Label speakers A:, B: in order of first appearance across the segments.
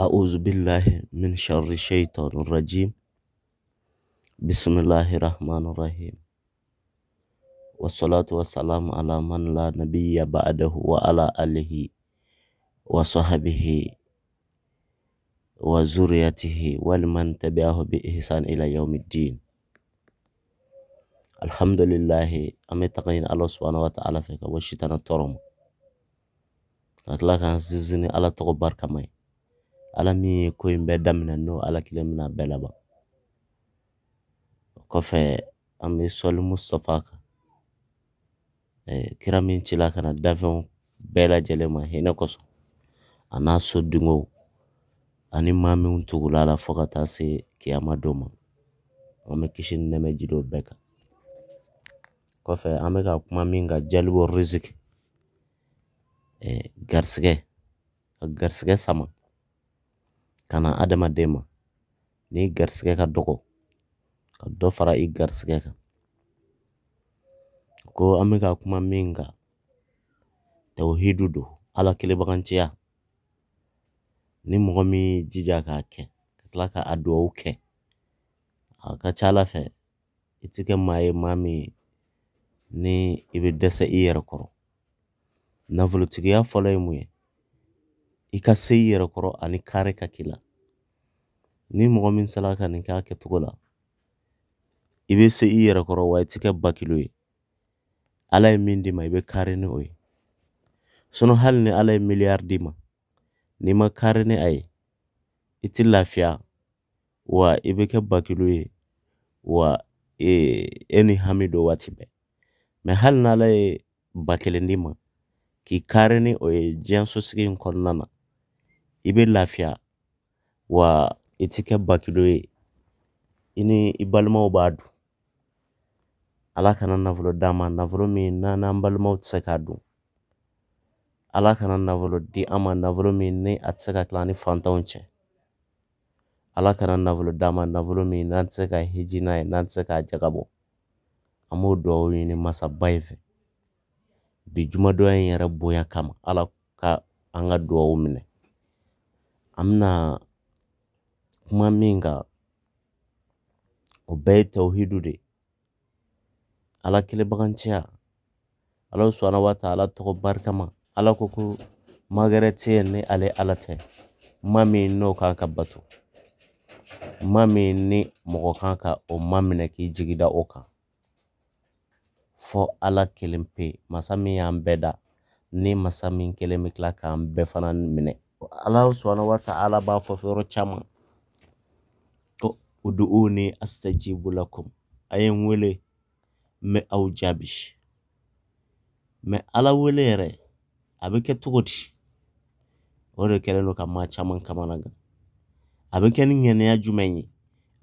A: أعوذ بالله من شر الشيطان الرجيم بسم الله الرحمن الرحيم والصلاة والسلام على من لا نبي بعده وعلى آله وصحبه وزريته ولمن تبعه بإحسان إلى يوم الدين الحمد لله أمي تقين الله سبحانه وتعالى فيك وشيطان الترم أتلاك سيزني على تقبار كمين Ala min ye ko in bɛɛ daminɛ n'o ala kelen bɛna a bɛɛ laban o kɔfɛ an bɛ sɔli mun sɔfɔ a kan e, kira min cila ka na dafɛnw bɛɛ lajɛlen ma hinɛ kosɔn a n'a sodenw ani maa minnu tugula la fo ka taa se kiyama don ma an bɛ kisi ni nɛɛma ji don bɛɛ kan kɔfɛ e, an bɛ ka kuma min kan jalibo garisɛgɛ ka garisɛgɛ sama kana adama dema ma n'i garisigɛ ka doko ka do fara i garisigɛ ka ko ame kuma minga kan tawuhidu don ala kelenbaganciya ni mɔgɔ min jija k'a ke ka tila ka adu duwawu kɛ a ah, ka ca ala fɛ i ti ni ibe i yero koro na i se ani kare ka Ni mɔgɔ min sera ka nin k'a kɛcogo la i be se i yɛrɛ kɔrɔ wa i tɛ kɛ bakilo ye ala ye min d'i ma i bɛ kari ni o ye hali ni ala ye miiriya d'i ma n'i ma kari ni a ye i tɛ lafiya wa i be kɛ bakilo ye wa ee, e ni hami don waati bɛɛ mɛ hali n'ala ye ba d'i ma k'i kari ni o ye diɲɛ sosigi in kɔnɔna na i be lafiya wa i ti kɛ bakido ye i i balimaw b'a dun ala kana nafolo d'an ma nafolo min n'an balimaw tɛ se k'a dun ala kana nafolo di an ma nafolo min ni a tɛ se ka tila ni fantanw cɛ ala kana nafolo d'an nafolo min n'an tɛ se ka hiji n'a ye n'an tɛ se k'a jagabɔ an b'o dugawu ɲini masaba in fɛ bi jumadɔya in yɛrɛ bonya kama ala ka an ka dugawu minɛ an bɛna kuma min kan o bɛɛ ye tawhidu de ye ala kelenbagaciya alahu ala wataala tɔgɔ barikama ala ko ko maa wɛrɛ tɛ yen ni ale ala tɛ ma min n'o kan ka bato ma min ni mɔgɔ kan ka o minɛ k'i jigi da o kan fɔ ala kelen pe masa min y'an bɛɛ da ni masa min kelen bɛ tila k'an bɛɛ fana minɛ alahu wata ala b'a fɔ yɔrɔ caman uduuni astajibu lakum, a wele n aw jaabi ala wele yɛrɛ a bɛ kɛ cogo di o de kɛlen don ka maa caman kamanagan a be kɛ ni ŋaniya jumɛn ye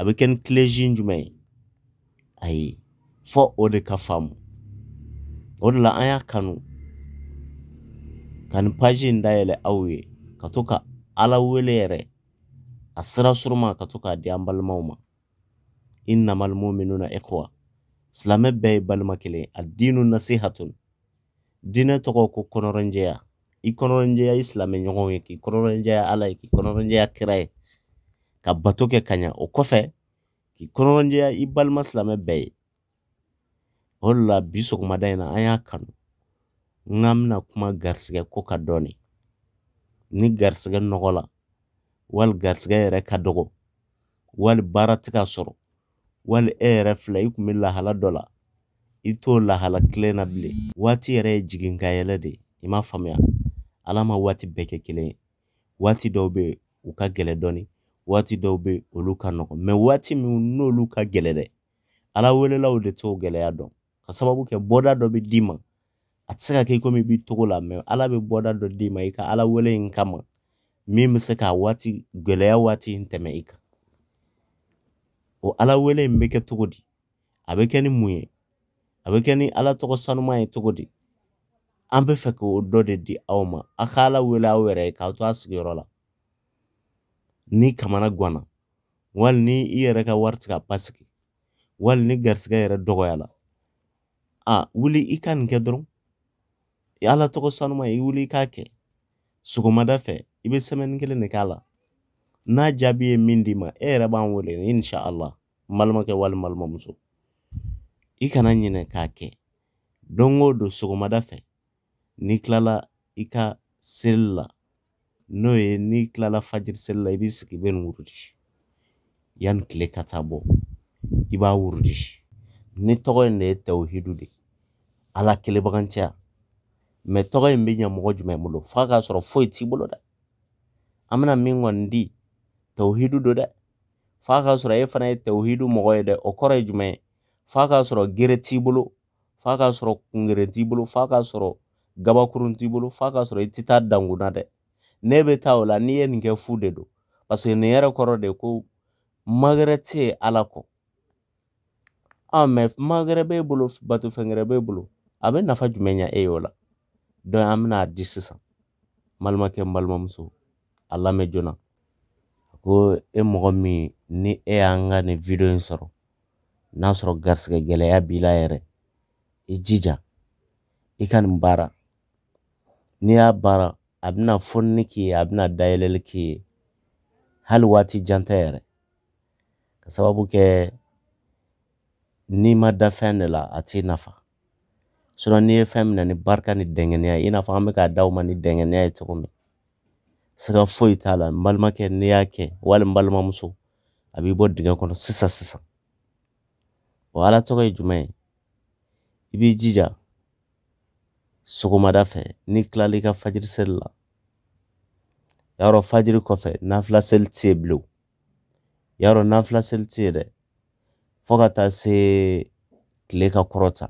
A: a bɛ kɛ ni kilezin jumɛn ye ayi fɔ o de ka faamu o de la an y'a kanu ka nin paji in dayɛlɛ aw ye ka to ka ala wele yɛrɛ a suruma katuka di ambal mauma. Inna mal muminuna ikhwa silamɛ bɛɛ nasihatun dina toko ko konoranjea. i konoranjea islame silamɛ k'i konoranjea ala k'i konoranjea kira ka bato kanya o kofe k'i konoranjea i balma silamɛ bɛɛ ye o de la Ngamna k'an kuma garsiga ko doni. ni garsiga nogola. wali garisigɛ yɛrɛ ka dɔgɔ wali baara tɛ ka sɔrɔ wali e yɛrɛ filɛ i kun bɛ lahala dɔ la i t'o lahala kelen na bilen waati yɛrɛ ye jigin ka yɛlɛ de i m'a faamuya ala ma waati bɛɛ kɛ kelen ye waati dɔw bɛ yen u ka gɛlɛn dɔɔni waati dɔw bɛ yen olu ka nɔgɔn waati min n'olu ka gɛlɛn dɛ ala welelaw de t'o gɛlɛya dɔn ka sababu kɛ bɔda dɔ bɛ d'i ma a tɛ se ka kɛ i komi i b'i togo la ala bɛ bɔda dɔ d'i ma i ka ala wele in kama meme saka waati gɛlɛya waati in tɛmɛ i kan o ala wele in bɛ kɛ cogo di a bɛ kɛ ni mun ye a bɛ kɛ ni ala tɔgɔ sanuma ye cogo di an bɛ fɛ k'o dɔ de di aw ma a ka ala wele aw yɛrɛ ye k'aw to a sigiyɔrɔ la ni kamana ganna wali ni i yɛrɛ ka wari ti ka basigi wali ni garisigɛ yɛrɛ dɔgɔyara a wuli i ka nin kɛ dɔrɔn ala tɔgɔ sanuma i wuli i k'a kɛ sɔgɔmada fɛ i bɛ kelen de k'a la n'a jaabi ye min d'i ma e yɛrɛ b'an wele insha Allah wali balimamuso i kana ɲinɛ k'a kɛ don o don fɛ n'i kilala i ka seli la n'o ye n'i kilala fajiri seli la i b'i sigi i bɛ wurudi yanni tile ka taa bɔ i b'a wurudi ni tɔgɔ in de ye tawuhidu de ala kelen bagan tɔgɔ in bɛ ɲɛ jumɛn bolo f'a k'a sɔrɔ foyi t'i bolo dɛ amna min gondi tawhidu do de fa ka sura e fana e tawhidu mo goyde o kore juma fa ka sura gere tibulu fa ka sura ngere tibulu fa ka sura gaba kurun tibulu fa ka sura itita danguna de nebe tawla ni en ke fude do parce ne yara koro de ko magrete alako ame magre be bulu batu fengre be bulu abe nafa jumenya e yola do amna disisa malma ke malma musu a lamɛn joona ko e mɔgɔ min ni e y'an ka nin in sɔrɔ n'a sɔrɔ garisigɛ gɛlɛya b'i la yɛrɛ i jija i ka nin baara n'i y'a baara a bɛna fonini k'i ye a bɛna dayɛlɛli k'i ye hali waati jan tɛ yɛrɛ ka sababu kɛ n'i ma da fɛn de la a t'i nafa n'i ye fɛn minɛ ni barika ni dɛngɛniya i n'a fɔ an bɛ k'a d'aw ma ni dɛngɛniya ye cogo min Siga foyi t'a la n balimakɛ n'i y'a kɛ wali n balimamuso a b'i bɔ dingɛ kɔnɔ sisan sisan o ala tɔgɔ ye jumɛn ye i b'i jija sɔgɔmada fɛ n'i kilal'i ka fajiri seli la yarɔ fajiri kɔfɛ nafila seli tɛ yen bilen yarɔ nafila seli tɛ yen dɛ fo ka taa se tile ka kɔrɔta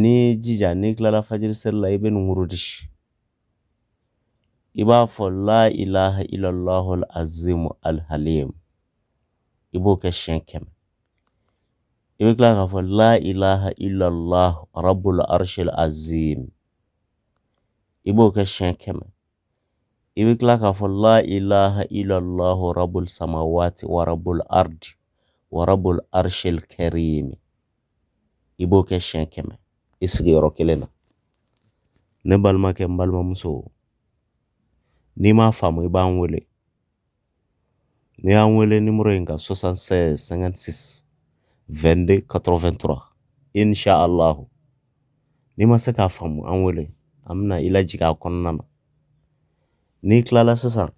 A: n'i y'i jija n'i kilala fajiri seli la i bɛ nin wurudi Iba la ilaha illallah al-azimu al-halim. I b'o kɛ siɲɛ kɛmɛ. I bɛ la ilaha illallah rabbul arshil azim. I b'o kɛ ibo kɛmɛ. I bɛ la ilaha illallah rabbul samawati wa rabbul ard wa rabbul arshil karim. I b'o kɛ siɲɛ kɛmɛ. I sigiyɔrɔ kelen na. Ne balimakɛ ni m'a famu i Banwele ni ya n'wele numéro yi nga 76 insha allahu ni ma se k'a faamu an wele an bɛna i lajigin a kɔnɔna na n'i tilala sisan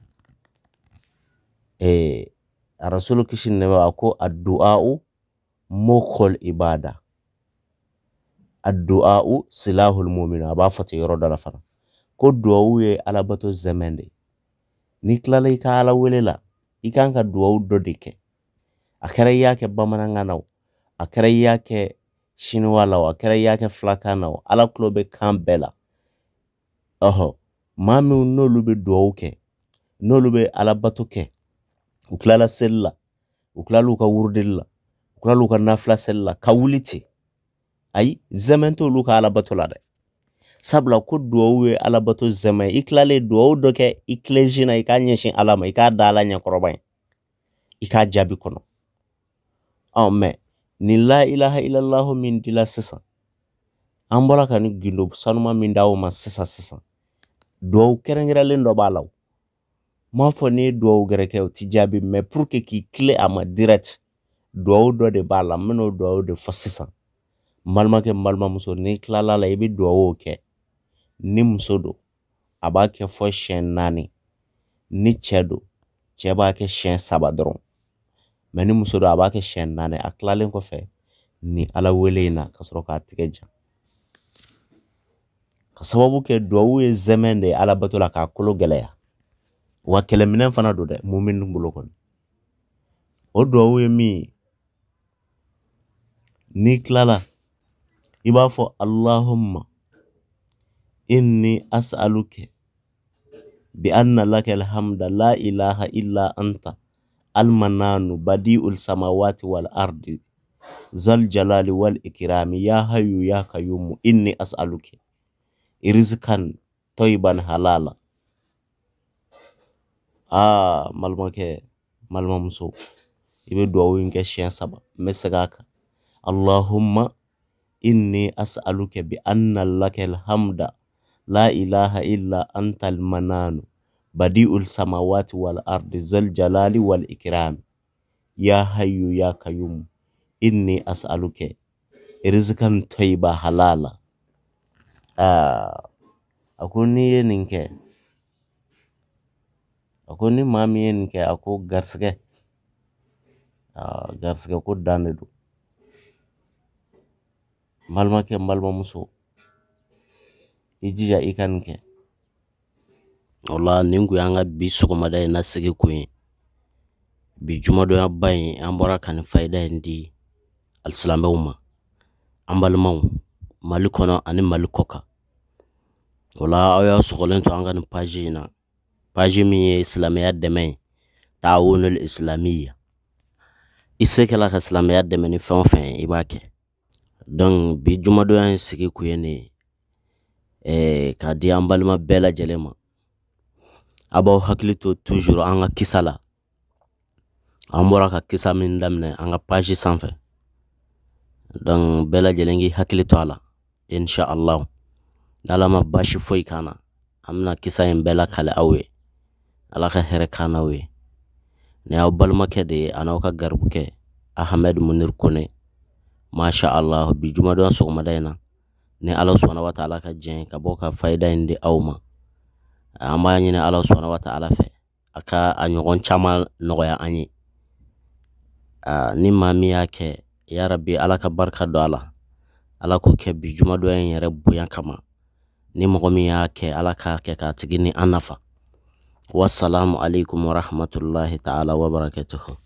A: eh, arasulu kisi ne b'a ko addu'a'u mokol ibada addu'a'u silahul mu'minu a b'a fɔ ten yɔrɔ dɔ la fana ko duwawu ye alabato zɛmɛ de n'i tilala i ka ala wele la i kan ka duwawu dɔ de kɛ a kɛra i y'a kɛ bamanankan na o a kɛra i y'a kɛ siniwa la o a kɛra i y'a kɛ filakan na o ala tulo bɛ kan bɛɛ la ɔhɔ maa minnu n'olu bɛ duwawu kɛ n'olu bɛ alabato kɛ u tilala seli la u tilal'u ka wurudili la u tilal'u ka nafila seli la ka wuli ten ayi zɛmɛ t'olu ka alabato la dɛ sabla ko duwawu ye alabato zema iklale kilalen doke dɔ kɛ i kilen sin na i k'a ɲɛsin ala ma i la ilaha ilalahu min dila sisan an bɔra gindo sanuma min d'aw ma sisa sisa duwawu kerengira dɔ b'a la m'a fɔ n'i ye duwawu gɛrɛ ti me pour que k'i kle ama direct duwawu dɔ de bala la n de fasisa malma ke malma muso n'i klala la ibi oke okay. nimsodo a b'a kɛ fɔ siɲɛ naani ni cɛ don cɛ b'a kɛ siɲɛ saba dɔrɔn ni muso don a b'a kɛ siɲɛ naani a kilalen kɔfɛ ni ala wele in na ka sɔrɔ k'a tigɛ ja ka sababu kɛ duwawu ye zɛmɛ de ye alabato la k'a kolo gɛlɛya wa kɛlɛminɛn fana don dɛ mumini bolo kɔni o duwawu ye min ye n'i kilala i b'a fɔ alahuma inni as'aluke bi anna laka alhamda la ilaha illa anta almananu badi'ul samawati wal ardi zal jalali wal ikrami ya hayyu ya kayumu inni as'aluke rizkan tayyiban halala aa malmakɛ balimamuso i bɛ duwawu in kɛ siɲɛ saba n bɛ segin a kan allahumma inni as'aluke bi anna lakal hamda la ilaha illa antal mananu badi'ul samawati wal ardi zal jalali wal ikram ya hayyu ya kayyum inni as'aluka rizqan tayyiba halala ah akuni yeninke akuni mami yeninke aku garsge ah garsge ko dane do malma ke malma muso i jija i ka nin kɛ
B: o la nin kun y'an ka bi sɔgɔmada in na kun ye bi jumadɔnyaba in an bɔra ka nin fayida in di alisilamɛw ma an balimaw mali kɔnɔ ani mali kɔ kan o la aw y'a sɔgɔlen to an ka nin paji in na paji min ye silamɛya dɛmɛ ye taawunul islamiya i se kɛla ka silamɛya dɛmɛ ni fɛn o fɛn i b'a kɛ bi jumadɔnya in sigi kun ye nin ye Eh, k'a di an balima bɛɛ lajɛlen ma a b'aw hakili to tuzuru an ka kisa la an bɔra ka kisa min daminɛ an ka paji sanfɛ donc bɛɛ lajɛlen k'i hakili to a la insha Allah n'ala ma basi foyi k'an na an bɛna kisa in bɛɛ lakale aw ye ala ka hɛrɛ k'an n'aw ye ni aw balimakɛ de ye a n'aw ka garibukɛ ahamɛdi munir kone masha Allah bi jumadon sɔgɔmada in na ni Ala subahana wataala ka jɛn ka bɔ ka fayida in di aw ma an b'a ɲini Ala subahana wataala fɛ a ka a ɲɔgɔn caman nɔgɔya an ye ni maa min y'a kɛ yarabi Ala ka barika don a la Ala k'o kɛ bi jumadɔn in yɛrɛ bonya kama ni mɔgɔ min y'a kɛ Ala k'a kɛ k'a tigi ni an nafa wasalamu alaikum warahmatullahi taala wabarakatuhu